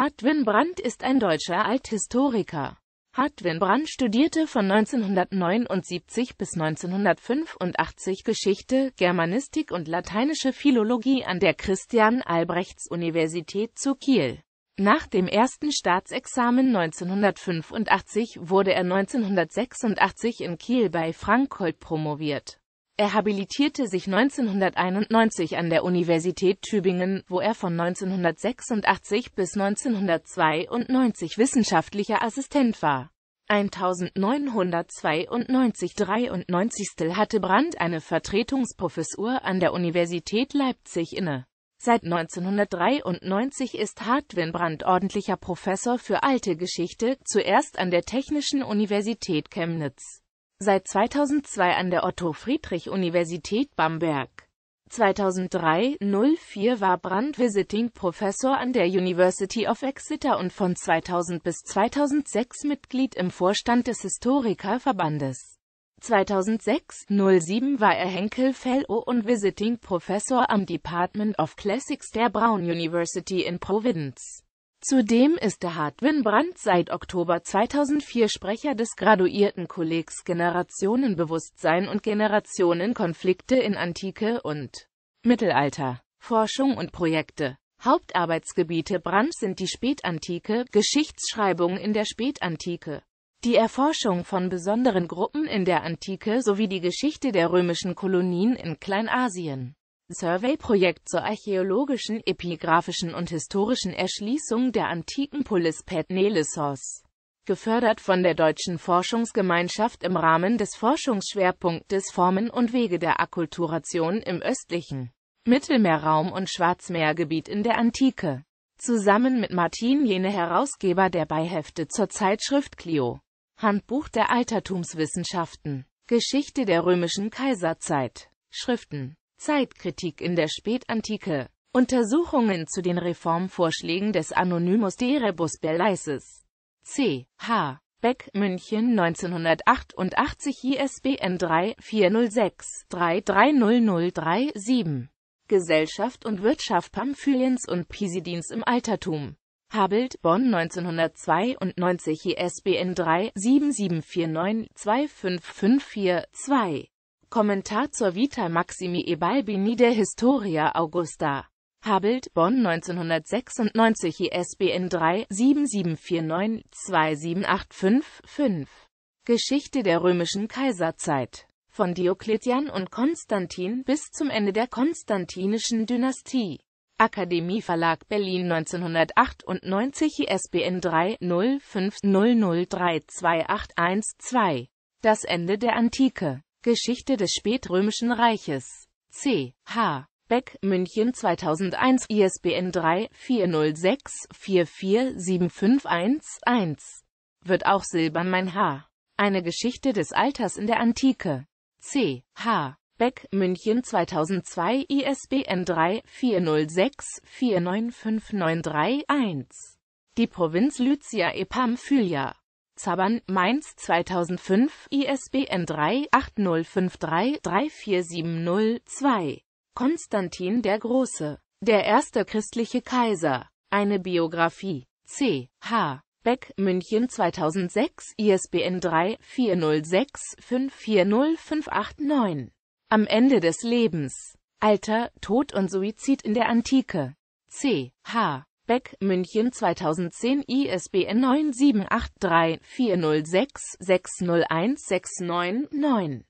Hartwin Brandt ist ein deutscher Althistoriker. Hartwin Brandt studierte von 1979 bis 1985 Geschichte, Germanistik und lateinische Philologie an der Christian-Albrechts-Universität zu Kiel. Nach dem ersten Staatsexamen 1985 wurde er 1986 in Kiel bei Frank Holt promoviert. Er habilitierte sich 1991 an der Universität Tübingen, wo er von 1986 bis 1992 wissenschaftlicher Assistent war. 1992-93 hatte Brandt eine Vertretungsprofessur an der Universität Leipzig inne. Seit 1993 ist Hartwin Brandt ordentlicher Professor für Alte Geschichte, zuerst an der Technischen Universität Chemnitz. Seit 2002 an der Otto-Friedrich-Universität Bamberg. 2003-04 war Brandt Visiting Professor an der University of Exeter und von 2000 bis 2006 Mitglied im Vorstand des Historikerverbandes. 2006-07 war er Henkel Fellow und Visiting Professor am Department of Classics der Brown University in Providence. Zudem ist der Hartwin Brandt seit Oktober 2004 Sprecher des Graduiertenkollegs Generationenbewusstsein und Generationenkonflikte in Antike und Mittelalter, Forschung und Projekte. Hauptarbeitsgebiete Brandt sind die Spätantike, Geschichtsschreibung in der Spätantike, die Erforschung von besonderen Gruppen in der Antike sowie die Geschichte der römischen Kolonien in Kleinasien. Survey-Projekt zur archäologischen, epigraphischen und historischen Erschließung der antiken Polis Petnelissos. Gefördert von der Deutschen Forschungsgemeinschaft im Rahmen des Forschungsschwerpunktes Formen und Wege der Akkulturation im östlichen Mittelmeerraum und Schwarzmeergebiet in der Antike. Zusammen mit Martin Jene Herausgeber der Beihefte zur Zeitschrift Clio. Handbuch der Altertumswissenschaften. Geschichte der römischen Kaiserzeit. Schriften. Zeitkritik in der Spätantike. Untersuchungen zu den Reformvorschlägen des Anonymus de Rebus Berleises. C. H. Beck, München 1988 ISBN 3-406-330037 Gesellschaft und Wirtschaft Pamphyliens und Pisidins im Altertum. Habelt, Bonn 1992 ISBN 3-7749-25542 Kommentar zur Vita Maximi e Balbini der Historia Augusta. Habelt, Bonn 1996 ISBN 3 7749 2785 5 Geschichte der römischen Kaiserzeit. Von Diokletian und Konstantin bis zum Ende der konstantinischen Dynastie. Akademie Verlag Berlin 1998 ISBN 3-0500328112. 05003 Das Ende der Antike. Geschichte des Spätrömischen Reiches. C. H. Beck, München 2001, ISBN 3-406-44751-1. Wird auch Silbern mein Haar. Eine Geschichte des Alters in der Antike. C. H. Beck, München 2002, ISBN 3-406-49593-1. Die Provinz Lycia Epamphylia Zabern, Mainz 2005, ISBN 3-8053-34702. Konstantin der Große. Der erste christliche Kaiser. Eine Biografie. C. H. Beck, München 2006, ISBN 3-406-540589. Am Ende des Lebens. Alter, Tod und Suizid in der Antike. C. H. Beck, München 2010 ISBN 9783406601699